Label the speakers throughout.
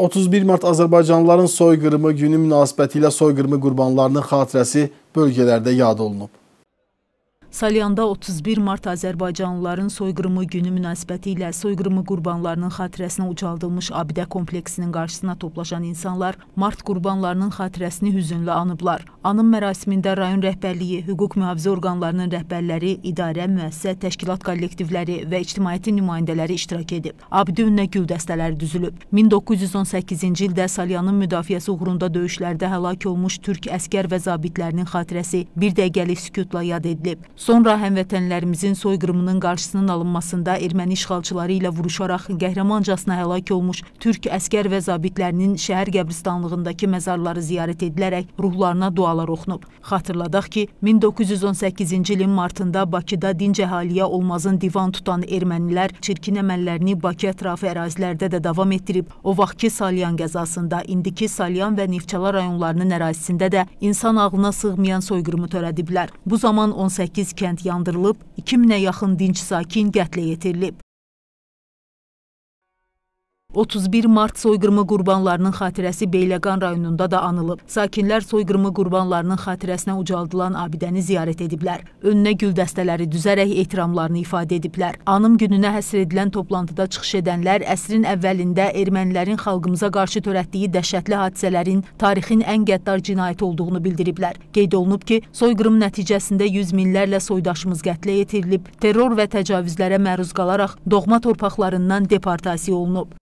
Speaker 1: 31 mart azərbaycanlıların soyqırımı günü münasibətilə soyqırımı qurbanlarının xatirəsi bölgələrdə yad olunub. Salyanda 31 mart Azərbaycanlıların soyqırımı günü münasibətilə soyqırımı qurbanlarının xatirəsinə ucaldılmış abidə kompleksinin qarşısına toplaşan insanlar mart qurbanlarının xatirəsini hüzünlə anıblar. Anım mərasimində rayon rəhbərliyi, hüquq mühafizə orqanlarının rəhbərləri, idarə, müəssisə, təşkilat kollektivləri və ictimaiyyətin nümayəndələri iştirak edib. Abidə önünə gül dəstələri düzülüb. 1918-ci ildə Salyanın müdafiəsi uğrunda döyüşlərdə həlak olmuş türk əskər və zabitlərinin xatirəsi bir dəqiqəlik sükutla yad edilib. Sonra həmvətənlərimizin soyqırımının qarşısının alınmasında erməni işğalçıları ilə vuruşaraq qəhrəmancasına həlak olmuş türk əskər və zabitlərinin şəhər qəbristanlığındakı məzarları ziyarət edilərək ruhlarına dualar oxunub. Xatırladaq ki, 1918-ci ilin martında Bakıda dinc əhaliyə olmazın divan tutan ermənilər çirkin əməllərini Bakı ətrafı ərazilərdə də davam etdirib, o vaxtki Salyan qəzasında, indiki Salyan və Neftçala rayonlarının ərazisində də insan ağlına sığmayan soyqırımı törədiblər. Bu zaman 18 kənd yandırılıb, 2000-ə yaxın dinc sakin qətlə yetirilib. 31 mart soyqırımı qurbanlarının xatirəsi Beyləqan rayonunda da anılıb. Sakinlər soyqırımı qurbanlarının xatirəsinə ucaldılan abidəni ziyarət ediblər. Önünə gül dəstələri düzərək ehtiramlarını ifadə ediblər. Anım gününə həsr edilən toplantıda çıxış edənlər əsrin əvvəlində ermənilərin xalqımıza qarşı törətdiyi dəhşətli hadisələrin tarixin ən qəddar cinayəti olduğunu bildiriblər. Qeyd olunub ki, soyqırım nəticəsində yüz minlərlə soydaşımız qətlə yetirilib, terror və təcavüzlərə məruz qalaraq doğma torpaqlarından deportasiya olunub.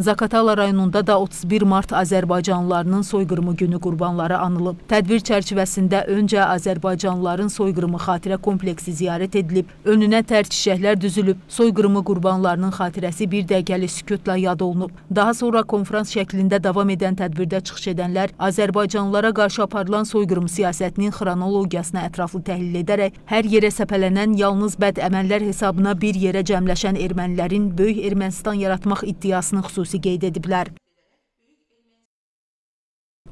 Speaker 1: Zakatala rayonunda da 31 mart Azərbaycanlılarının soyqırımı günü qurbanları anılıb. Tədbir çərçivəsində öncə Azərbaycanlıların soyqırımı xatirə kompleksi ziyarət edilib, önünə tər çiçəklər düzülüb, soyqırımı qurbanlarının xatirəsi bir dəqiqəli sükutla yad olunub. Daha sonra konfrans şəklində davam edən tədbirdə çıxış edənlər Azərbaycanlılara qarşı aparılan soyqırım siyasətinin xronologiyasına ətraflı təhlil edərək hər yerə səpələnən yalnız bəd əməllər hesabına bir yerə cəmləşən ermənilərin böyük Ermənistan yaratmaq iddiasının xüsusi mövzusu qeyd ediblər.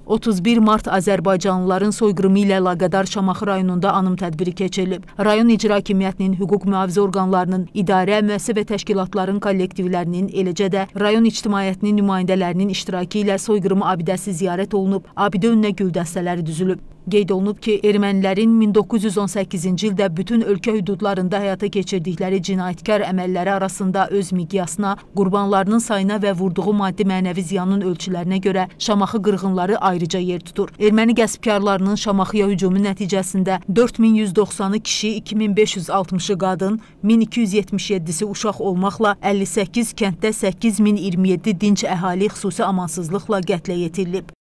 Speaker 1: 31 mart Azərbaycanlıların soyqırımı ilə əlaqədar Şamaxı rayonunda anım tədbiri keçirilib. Rayon icra hakimiyyətinin, hüquq mühafizə orqanlarının, idarə, müəssisə və təşkilatların kollektivlərinin, eləcə də rayon ictimaiyyətinin nümayəndələrinin iştirakı ilə soyqırımı abidəsi ziyarət olunub, abidə önünə gül dəstələri düzülüb. Qeyd olunub ki, ermənilərin 1918-ci ildə bütün ölkə hüdudlarında həyata keçirdikləri cinayətkar əməlləri arasında öz miqyasına, qurbanlarının sayına və vurduğu maddi mənəvi ziyanın ölçülərinə görə Şamaxı qırğınları ayrıca yer tutur. Erməni qəsbkarlarının Şamaxıya hücumu nəticəsində 4190-ı kişi, 2560-ı qadın, 1277-si uşaq olmaqla 58 kənddə 8027 dinç əhali xüsusi amansızlıqla qətlə yetirilib.